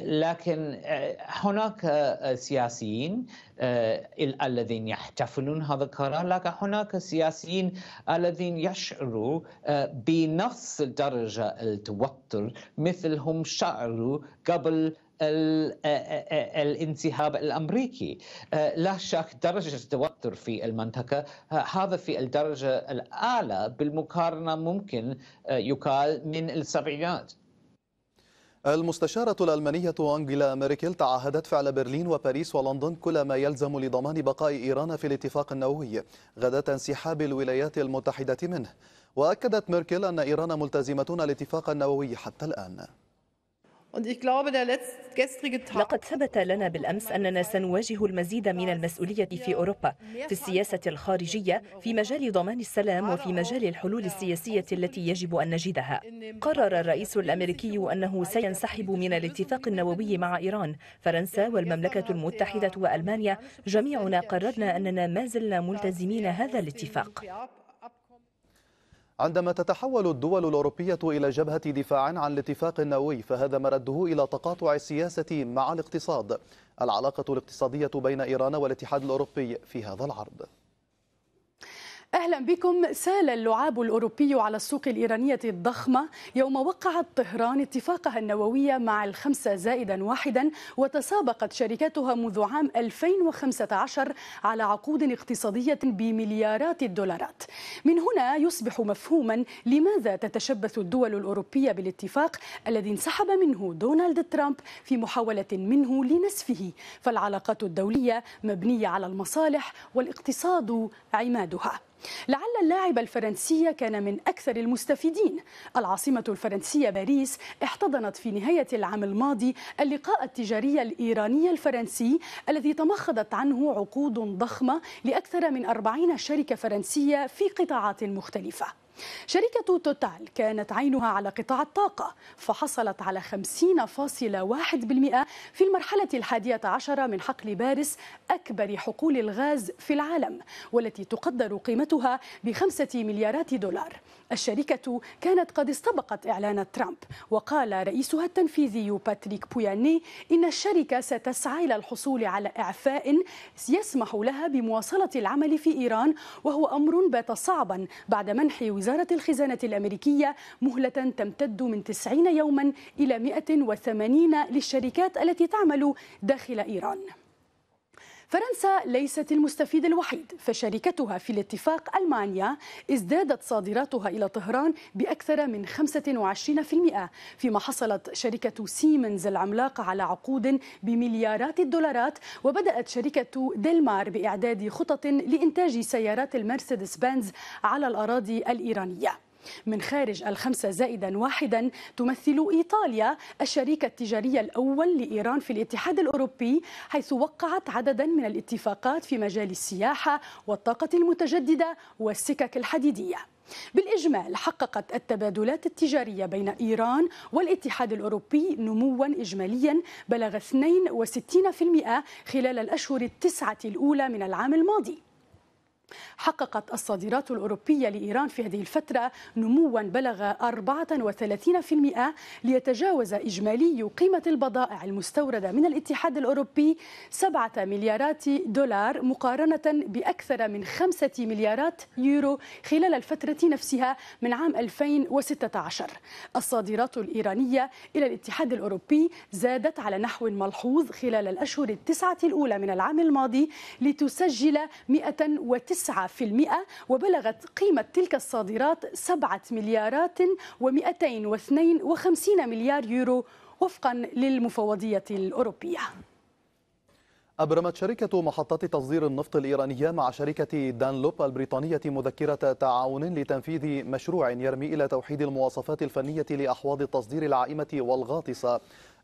لكن هناك سياسيين الذين يحتفلون هذا القرار لكن هناك سياسيين الذين يشعروا بنفس درجه التوتر مثل هم شعروا قبل الانسحاب الامريكي لا شك درجه التوتر في المنطقه هذا في الدرجه الاعلى بالمقارنه ممكن يقال من السبعينات المستشارة الألمانية أنجيلا ميركل تعهدت فعل برلين وباريس ولندن كل ما يلزم لضمان بقاء إيران في الاتفاق النووي غدا انسحاب الولايات المتحدة منه وأكدت ميركل أن إيران ملتزمة الاتفاق النووي حتى الآن لقد ثبت لنا بالأمس أننا سنواجه المزيد من المسؤولية في أوروبا في السياسة الخارجية في مجال ضمان السلام وفي مجال الحلول السياسية التي يجب أن نجدها قرر الرئيس الأمريكي أنه سينسحب من الاتفاق النووي مع إيران فرنسا والمملكة المتحدة وألمانيا جميعنا قررنا أننا ما زلنا ملتزمين هذا الاتفاق عندما تتحول الدول الأوروبية إلى جبهة دفاع عن الاتفاق النووي فهذا مرده إلى تقاطع السياسة مع الاقتصاد العلاقة الاقتصادية بين إيران والاتحاد الأوروبي في هذا العرض أهلا بكم سال اللعاب الأوروبي على السوق الإيرانية الضخمة يوم وقعت طهران اتفاقها النووي مع الخمسة زائدا واحدا وتسابقت شركاتها منذ عام 2015 على عقود اقتصادية بمليارات الدولارات من هنا يصبح مفهوما لماذا تتشبث الدول الأوروبية بالاتفاق الذي انسحب منه دونالد ترامب في محاولة منه لنسفه فالعلاقات الدولية مبنية على المصالح والاقتصاد عمادها لعل اللاعب الفرنسي كان من أكثر المستفيدين العاصمة الفرنسية باريس احتضنت في نهاية العام الماضي اللقاء التجاري الإيراني الفرنسي الذي تمخضت عنه عقود ضخمة لأكثر من 40 شركة فرنسية في قطاعات مختلفة شركة توتال كانت عينها على قطاع الطاقة فحصلت على 50.1% في المرحلة الحادية عشرة من حقل بارس أكبر حقول الغاز في العالم والتي تقدر قيمتها بخمسة مليارات دولار الشركة كانت قد استبقت إعلان ترامب وقال رئيسها التنفيذي باتريك بوياني إن الشركة ستسعى إلى الحصول على إعفاء يسمح لها بمواصلة العمل في إيران وهو أمر بات صعبا بعد منح وزارة وزارة الخزانة الأمريكية مهلة تمتد من 90 يوما إلى 180 للشركات التي تعمل داخل إيران فرنسا ليست المستفيد الوحيد فشركتها في الاتفاق ألمانيا ازدادت صادراتها إلى طهران بأكثر من 25% فيما حصلت شركة سيمنز العملاقة على عقود بمليارات الدولارات وبدأت شركة ديلمار بإعداد خطط لإنتاج سيارات المرسيدس بنز على الأراضي الإيرانية من خارج الخمسة زائدا واحدا تمثل إيطاليا الشريك التجاري الأول لإيران في الاتحاد الأوروبي حيث وقعت عددا من الاتفاقات في مجال السياحة والطاقة المتجددة والسكك الحديدية بالإجمال حققت التبادلات التجارية بين إيران والاتحاد الأوروبي نموا إجماليا بلغ 62% خلال الأشهر التسعة الأولى من العام الماضي حققت الصادرات الأوروبية لإيران في هذه الفترة نموا بلغ 34% ليتجاوز إجمالي قيمة البضائع المستوردة من الاتحاد الأوروبي 7 مليارات دولار مقارنة بأكثر من 5 مليارات يورو خلال الفترة نفسها من عام 2016 الصادرات الإيرانية إلى الاتحاد الأوروبي زادت على نحو ملحوظ خلال الأشهر التسعة الأولى من العام الماضي لتسجل 109 9% وبلغت قيمة تلك الصادرات 7 مليارات و252 مليار يورو وفقا للمفوضية الأوروبية أبرمت شركة محطات تصدير النفط الإيرانية مع شركة دانلوب البريطانية مذكرة تعاون لتنفيذ مشروع يرمي إلى توحيد المواصفات الفنية لأحواض التصدير العائمة والغاطسة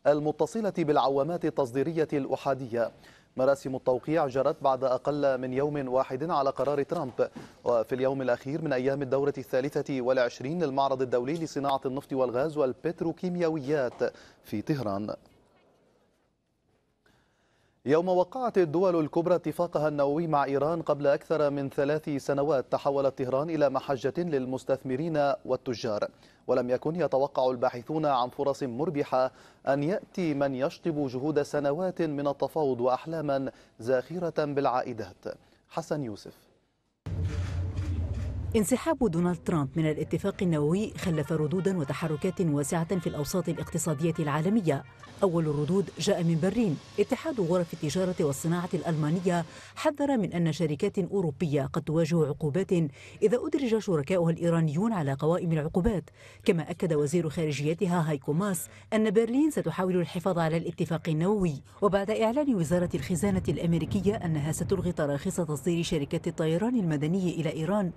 المتصلة بالعوامات التصديرية الأحادية مراسم التوقيع جرت بعد أقل من يوم واحد على قرار ترامب وفي اليوم الأخير من أيام الدورة الثالثة والعشرين للمعرض الدولي لصناعة النفط والغاز والبتروكيماويات في طهران يوم وقعت الدول الكبرى اتفاقها النووي مع إيران قبل أكثر من ثلاث سنوات تحولت طهران إلى محجة للمستثمرين والتجار ولم يكن يتوقع الباحثون عن فرص مربحة أن يأتي من يشطب جهود سنوات من التفاوض وأحلاما زاخرة بالعائدات حسن يوسف انسحاب دونالد ترامب من الاتفاق النووي خلف ردودا وتحركات واسعة في الأوساط الاقتصادية العالمية أول الردود جاء من برلين اتحاد غرف التجارة والصناعة الألمانية حذر من أن شركات أوروبية قد تواجه عقوبات إذا أدرج شركاؤها الإيرانيون على قوائم العقوبات كما أكد وزير خارجيتها هايكو ماس أن برلين ستحاول الحفاظ على الاتفاق النووي وبعد إعلان وزارة الخزانة الأمريكية أنها ستلغي تراخيص تصدير شركات الطيران المدني إلى إيران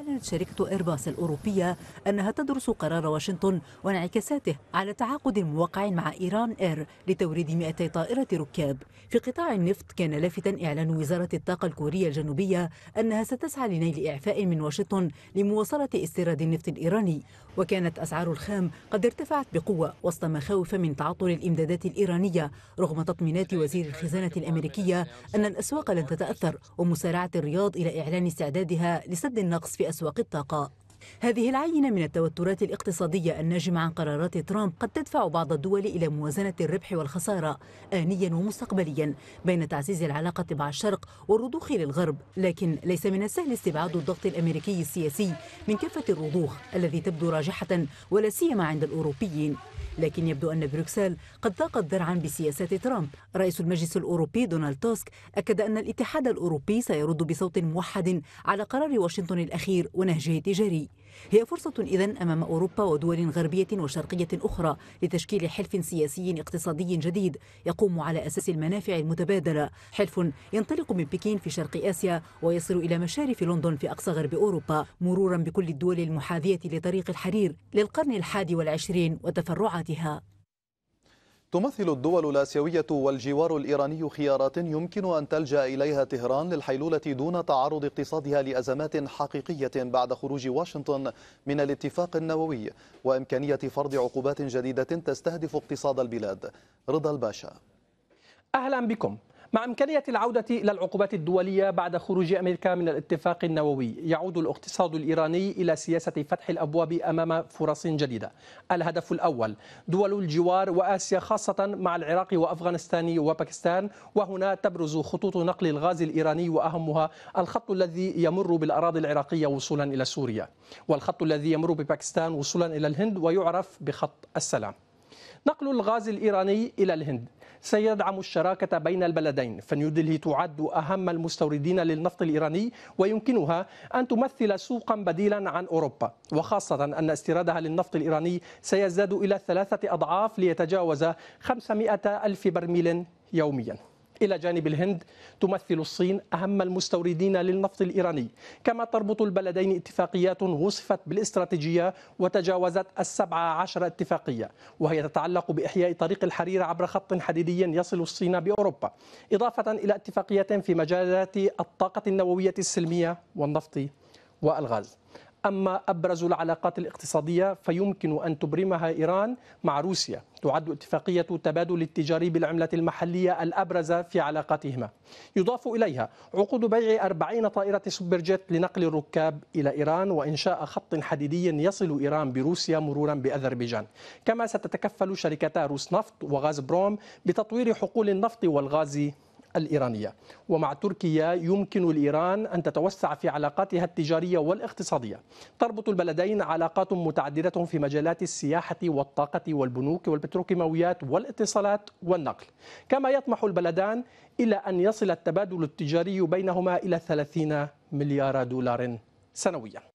أعلنت شركة إيرباص الأوروبية أنها تدرس قرار واشنطن وانعكاساته على تعاقد موقع مع إيران إير لتوريد 200 طائرة ركاب في قطاع النفط كان لافتا إعلان وزارة الطاقة الكورية الجنوبية أنها ستسعى لنيل إعفاء من واشنطن لمواصلة استيراد النفط الإيراني وكانت أسعار الخام قد ارتفعت بقوة وسط مخاوف من تعطل الإمدادات الإيرانية رغم تطمينات وزير الخزانة الأمريكية أن الأسواق لن تتأثر ومسارعة الرياض إلى إعلان استعدادها لسد النقص في أسواق الطاقة هذه العينة من التوترات الاقتصادية الناجمة عن قرارات ترامب قد تدفع بعض الدول إلى موازنة الربح والخسارة آنيا ومستقبليا بين تعزيز العلاقة مع الشرق والرضوخ للغرب لكن ليس من السهل استبعاد الضغط الأمريكي السياسي من كافة الرضوخ الذي تبدو راجحة ولا سيما عند الأوروبيين لكن يبدو أن بروكسل قد ضاقت ذرعا بسياسات ترامب رئيس المجلس الأوروبي دونالد توسك أكد أن الاتحاد الأوروبي سيرد بصوت موحد على قرار واشنطن الأخير ونهجه التجاري هي فرصة إذا أمام أوروبا ودول غربية وشرقية أخرى لتشكيل حلف سياسي اقتصادي جديد يقوم على أساس المنافع المتبادلة حلف ينطلق من بكين في شرق آسيا ويصل إلى مشارف لندن في أقصى غرب أوروبا مرورا بكل الدول المحاذية لطريق الحرير للقرن الحادي والعشرين وتفرعاتها تمثل الدول الآسيوية والجوار الإيراني خيارات يمكن أن تلجأ إليها طهران للحيلولة دون تعرض اقتصادها لأزمات حقيقية بعد خروج واشنطن من الاتفاق النووي وإمكانية فرض عقوبات جديدة تستهدف اقتصاد البلاد رضا الباشا أهلا بكم مع إمكانية العودة إلى العقوبات الدولية بعد خروج أمريكا من الاتفاق النووي يعود الاقتصاد الإيراني إلى سياسة فتح الأبواب أمام فرص جديدة الهدف الأول دول الجوار وآسيا خاصة مع العراق وأفغانستان وباكستان وهنا تبرز خطوط نقل الغاز الإيراني وأهمها الخط الذي يمر بالأراضي العراقية وصولا إلى سوريا والخط الذي يمر بباكستان وصولا إلى الهند ويعرف بخط السلام نقل الغاز الإيراني إلى الهند سيدعم الشراكة بين البلدين فنيودلهي تعد أهم المستوردين للنفط الإيراني ويمكنها أن تمثل سوقا بديلا عن أوروبا وخاصة أن استيرادها للنفط الإيراني سيزداد إلى ثلاثة أضعاف ليتجاوز 500 ألف برميل يومياً إلى جانب الهند تمثل الصين أهم المستوردين للنفط الإيراني كما تربط البلدين اتفاقيات وصفت بالاستراتيجية وتجاوزت السبعة عشر اتفاقية وهي تتعلق بإحياء طريق الحرير عبر خط حديدي يصل الصين بأوروبا إضافة إلى اتفاقيات في مجالات الطاقة النووية السلمية والنفط والغاز أما أبرز العلاقات الاقتصادية فيمكن أن تبرمها إيران مع روسيا تعد اتفاقية التبادل التجاري بالعملة المحلية الأبرز في علاقاتهما يضاف إليها عقود بيع 40 طائرة سوبر جيت لنقل الركاب إلى إيران وإنشاء خط حديدي يصل إيران بروسيا مرورا بأذربيجان كما ستتكفل شركتا روس نفط وغاز بروم بتطوير حقول النفط والغاز الإيرانية ومع تركيا يمكن لإيران أن تتوسع في علاقاتها التجارية والاقتصادية تربط البلدين علاقات متعددة في مجالات السياحة والطاقة والبنوك والبتروكيماويات والاتصالات والنقل كما يطمح البلدان إلى أن يصل التبادل التجاري بينهما إلى 30 مليار دولار سنوياً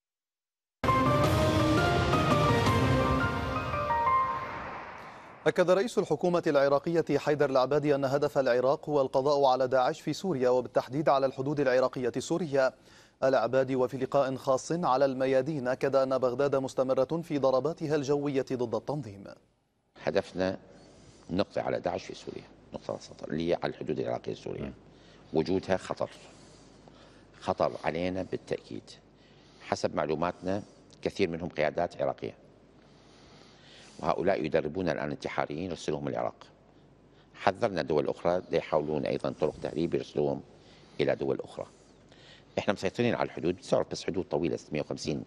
أكد رئيس الحكومة العراقية حيدر العبادي أن هدف العراق هو القضاء على داعش في سوريا وبالتحديد على الحدود العراقية السورية العبادي وفي لقاء خاص على الميادين أكد أن بغداد مستمرة في ضرباتها الجوية ضد التنظيم هدفنا نقضي على داعش في سوريا نقطة سطر اللي على الحدود العراقية السورية وجودها خطر خطر علينا بالتأكيد حسب معلوماتنا كثير منهم قيادات عراقية وهؤلاء يدربون الآن انتحاريين يرسلهم العراق حذرنا دول أخرى يحاولون أيضا طرق تهريب يرسلوهم إلى دول أخرى احنا مسيطرين على الحدود بسرعة بس حدود طويلة 650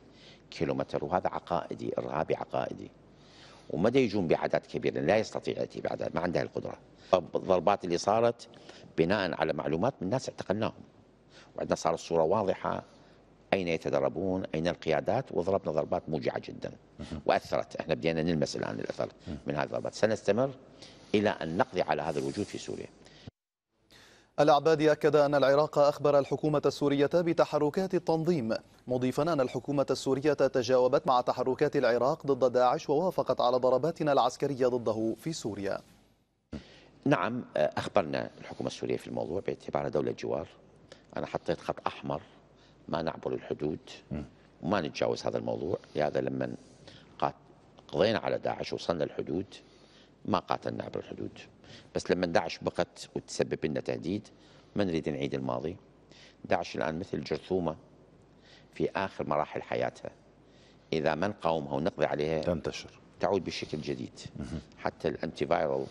كيلومتر وهذا عقائدي إرهابي عقائدي ومدى يجون باعداد كبيره لا يستطيع ياتي باعداد ما عنده القدره الضربات اللي صارت بناء على معلومات من ناس اعتقلناهم وعندنا صارت صوره واضحه اين يتدربون اين القيادات وضربنا ضربات موجعه جدا واثرت احنا بدينا نلمس الان الاثر من هذه الضربات سنستمر الى ان نقضي على هذا الوجود في سوريا العبادي أكد أن العراق أخبر الحكومة السورية بتحركات التنظيم مضيفا أن الحكومة السورية تجاوبت مع تحركات العراق ضد داعش ووافقت على ضرباتنا العسكرية ضده في سوريا نعم أخبرنا الحكومة السورية في الموضوع باعتبارها دولة جوار أنا حطيت خط أحمر ما نعبر الحدود وما نتجاوز هذا الموضوع لهذا لما قضينا على داعش وصلنا الحدود ما قاتلنا عبر الحدود بس لما داعش بقت وتسبب لنا تهديد ما نريد نعيد الماضي داعش الآن مثل جرثومة في آخر مراحل حياتها إذا ما نقاومها ونقضي عليها تنتشر تعود بشكل جديد حتى الانتي فايرال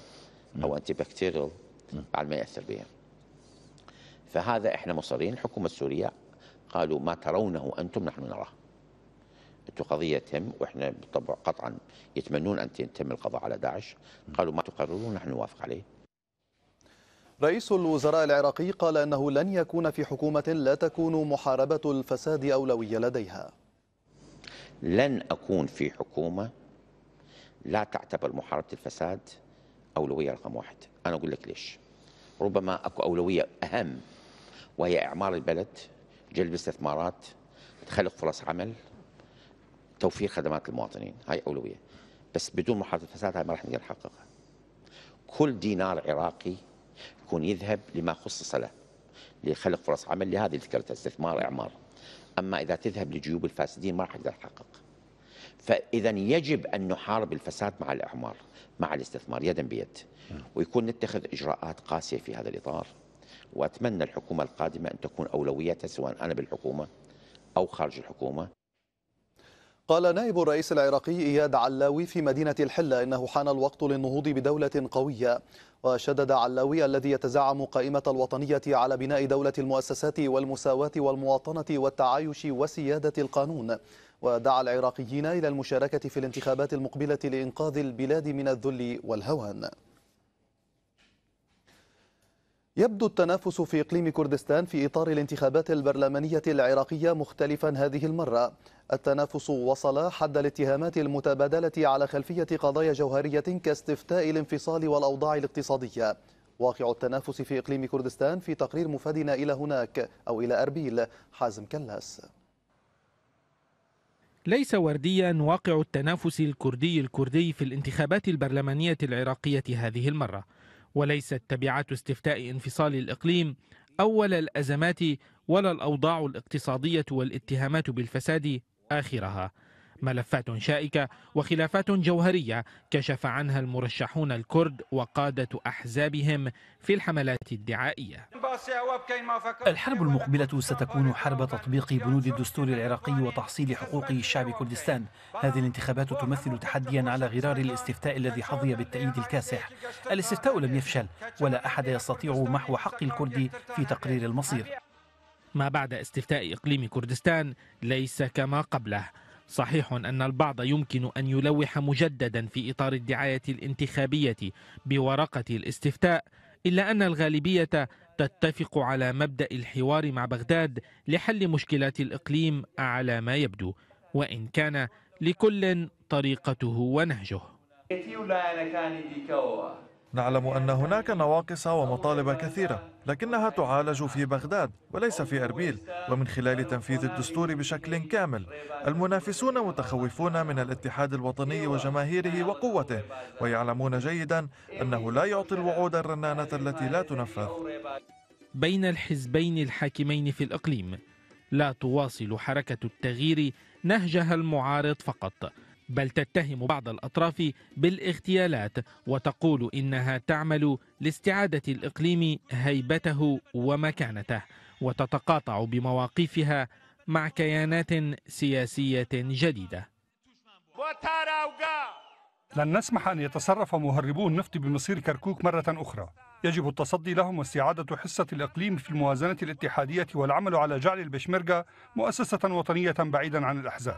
أو انتي بكتيريال بعد ما يأثر بها فهذا احنا مصرين الحكومة السورية قالوا ما ترونه أنتم نحن نراه انتم قضية تم وإحنا بالطبع قطعا يتمنون أن يتم القضاء على داعش قالوا ما تقررون نحن نوافق عليه رئيس الوزراء العراقي قال أنه لن يكون في حكومة لا تكون محاربة الفساد أولوية لديها لن أكون في حكومة لا تعتبر محاربة الفساد أولوية رقم واحد أنا أقول لك ليش ربما أكو أولوية أهم وهي إعمار البلد جلب استثمارات خلق فرص عمل توفير خدمات المواطنين هاي أولوية بس بدون محاربة الفساد هاي ما راح نقدر نحققها كل دينار عراقي يكون يذهب لما خصص له لخلق فرص عمل لهذه ذكرتها استثمار إعمار أما إذا تذهب لجيوب الفاسدين ما راح نقدر نحقق فإذا يجب أن نحارب الفساد مع الإعمار مع الاستثمار يدا بيد نعم. ويكون نتخذ إجراءات قاسية في هذا الإطار وأتمنى الحكومة القادمة أن تكون أولوياتها سواء أنا بالحكومة أو خارج الحكومة قال نائب الرئيس العراقي إياد علاوي في مدينة الحلة إنه حان الوقت للنهوض بدولة قوية وشدد علاوي الذي يتزعم قائمة الوطنية على بناء دولة المؤسسات والمساواة والمواطنة والتعايش وسيادة القانون ودعا العراقيين إلى المشاركة في الانتخابات المقبلة لإنقاذ البلاد من الذل والهوان يبدو التنافس في إقليم كردستان في إطار الانتخابات البرلمانية العراقية مختلفا هذه المرة التنافس وصل حد الاتهامات المتبادلة على خلفية قضايا جوهرية كاستفتاء الانفصال والأوضاع الاقتصادية واقع التنافس في إقليم كردستان في تقرير مفادنا إلى هناك أو إلى أربيل حازم كلاس ليس ورديا واقع التنافس الكردي الكردي في الانتخابات البرلمانية العراقية هذه المرة وليست تبعات استفتاء انفصال الإقليم أول الأزمات ولا الأوضاع الاقتصادية والاتهامات بالفساد آخرها ملفات شائكة وخلافات جوهرية كشف عنها المرشحون الكرد وقادة أحزابهم في الحملات الدعائية الحرب المقبلة ستكون حرب تطبيق بنود الدستور العراقي وتحصيل حقوق شعب كردستان هذه الانتخابات تمثل تحديا على غرار الاستفتاء الذي حظي بالتأييد الكاسح الاستفتاء لم يفشل ولا أحد يستطيع محو حق الكرد في تقرير المصير ما بعد استفتاء إقليم كردستان ليس كما قبله صحيح أن البعض يمكن أن يلوح مجددا في إطار الدعاية الانتخابية بورقة الاستفتاء إلا أن الغالبية تتفق على مبدأ الحوار مع بغداد لحل مشكلات الإقليم على ما يبدو وإن كان لكل طريقته ونهجه نعلم أن هناك نواقص ومطالب كثيرة لكنها تعالج في بغداد وليس في أربيل ومن خلال تنفيذ الدستور بشكل كامل المنافسون متخوفون من الاتحاد الوطني وجماهيره وقوته ويعلمون جيدا أنه لا يعطي الوعود الرنانة التي لا تنفذ بين الحزبين الحاكمين في الإقليم لا تواصل حركة التغيير نهجها المعارض فقط بل تتهم بعض الأطراف بالاغتيالات وتقول إنها تعمل لاستعادة الإقليم هيبته ومكانته وتتقاطع بمواقفها مع كيانات سياسية جديدة لن نسمح أن يتصرف مهربو النفط بمصير كركوك مرة أخرى يجب التصدي لهم واستعادة حصة الإقليم في الموازنة الاتحادية والعمل على جعل البشمركة مؤسسة وطنية بعيدا عن الأحزاب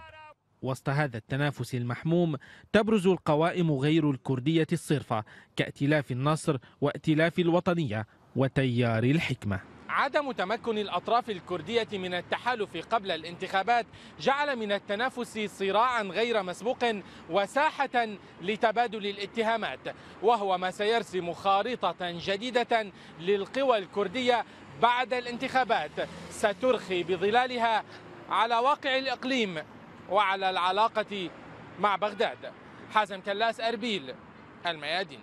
وسط هذا التنافس المحموم تبرز القوائم غير الكردية الصرفة كائتلاف النصر وائتلاف الوطنية وتيار الحكمة عدم تمكن الأطراف الكردية من التحالف قبل الانتخابات جعل من التنافس صراعا غير مسبوق وساحة لتبادل الاتهامات وهو ما سيرسم خارطة جديدة للقوى الكردية بعد الانتخابات سترخي بظلالها على واقع الإقليم وعلى العلاقة مع بغداد حازم كلاس أربيل الميادين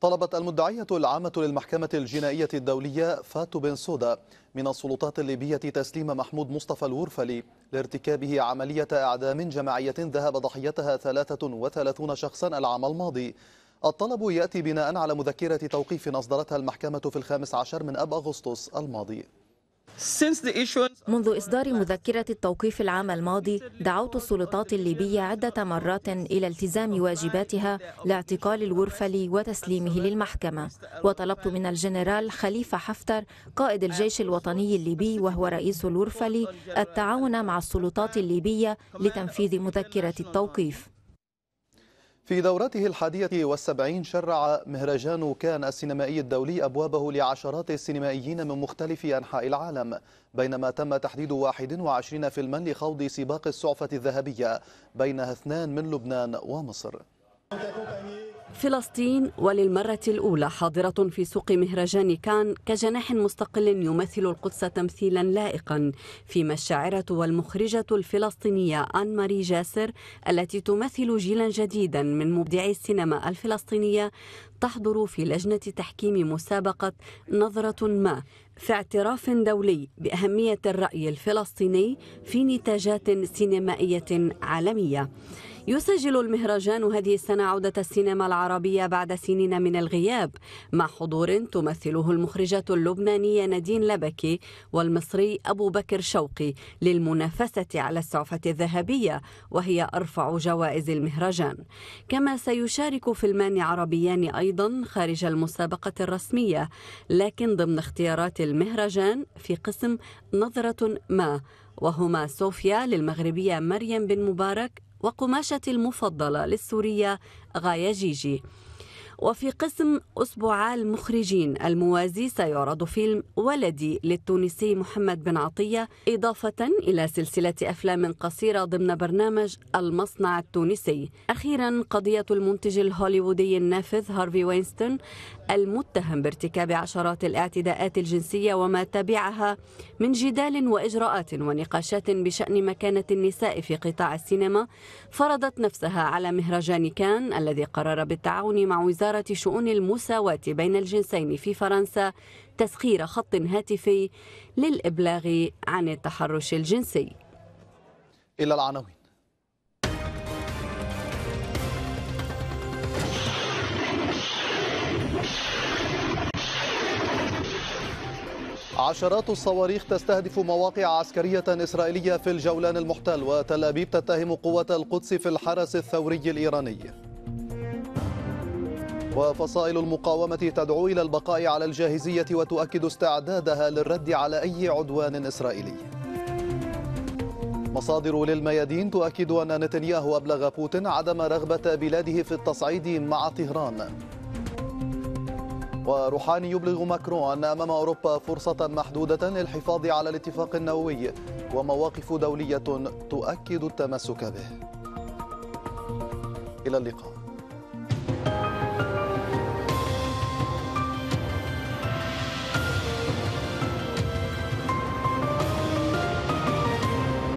طلبت المدعية العامة للمحكمة الجنائية الدولية فاتو بن سودا من السلطات الليبية تسليم محمود مصطفى الورفلي لارتكابه عملية إعدام جماعية ذهب ضحيتها 33 شخصا العام الماضي الطلب يأتي بناء على مذكرة توقيف أصدرتها المحكمة في الخامس عشر من أب أغسطس الماضي منذ إصدار مذكرة التوقيف العام الماضي دعوت السلطات الليبية عدة مرات إلى التزام واجباتها لاعتقال الورفلي وتسليمه للمحكمة وطلبت من الجنرال خليفة حفتر قائد الجيش الوطني الليبي وهو رئيس الورفلي التعاون مع السلطات الليبية لتنفيذ مذكرة التوقيف في دورته الحادية والسبعين شرع مهرجان كان السينمائي الدولي أبوابه لعشرات السينمائيين من مختلف أنحاء العالم بينما تم تحديد 21 فيلما لخوض سباق السعفة الذهبية بينها اثنان من لبنان ومصر فلسطين وللمرة الأولى حاضرة في سوق مهرجان كان كجناح مستقل يمثل القدس تمثيلا لائقا فيما الشاعرة والمخرجة الفلسطينية آن ماري جاسر التي تمثل جيلا جديدا من مبدعي السينما الفلسطينية تحضر في لجنة تحكيم مسابقة نظرة ما في اعتراف دولي بأهمية الرأي الفلسطيني في نتاجات سينمائية عالمية يسجل المهرجان هذه السنة عودة السينما العربية بعد سنين من الغياب مع حضور تمثله المخرجة اللبنانية نادين لبكي والمصري أبو بكر شوقي للمنافسة على السعفة الذهبية وهي أرفع جوائز المهرجان كما سيشارك فيلمان عربيان أيضا خارج المسابقة الرسمية لكن ضمن اختيارات المهرجان في قسم نظرة ما وهما صوفيا للمغربية مريم بن مبارك وقماشتي المفضلة للسورية غاية جيجي وفي قسم أسبوع المخرجين الموازي سيعرض فيلم ولدي للتونسي محمد بن عطية إضافة إلى سلسلة أفلام قصيرة ضمن برنامج المصنع التونسي أخيرا قضية المنتج الهوليوودي النافذ هارفي وينستون المتهم بارتكاب عشرات الاعتداءات الجنسية وما تبعها من جدال وإجراءات ونقاشات بشأن مكانة النساء في قطاع السينما فرضت نفسها على مهرجان كان الذي قرر بالتعاون مع وزارة شؤون المساواة بين الجنسين في فرنسا تسخير خط هاتفي للإبلاغ عن التحرش الجنسي إلى العناوين عشرات الصواريخ تستهدف مواقع عسكرية إسرائيلية في الجولان المحتل وتل أبيب تتهم قوة القدس في الحرس الثوري الإيراني وفصائل المقاومة تدعو إلى البقاء على الجاهزية وتؤكد استعدادها للرد على أي عدوان إسرائيلي مصادر للميادين تؤكد أن نتنياهو أبلغ بوتين عدم رغبة بلاده في التصعيد مع طهران وروحاني يبلغ ماكرون أن أمام أوروبا فرصة محدودة للحفاظ على الاتفاق النووي ومواقف دولية تؤكد التمسك به إلى اللقاء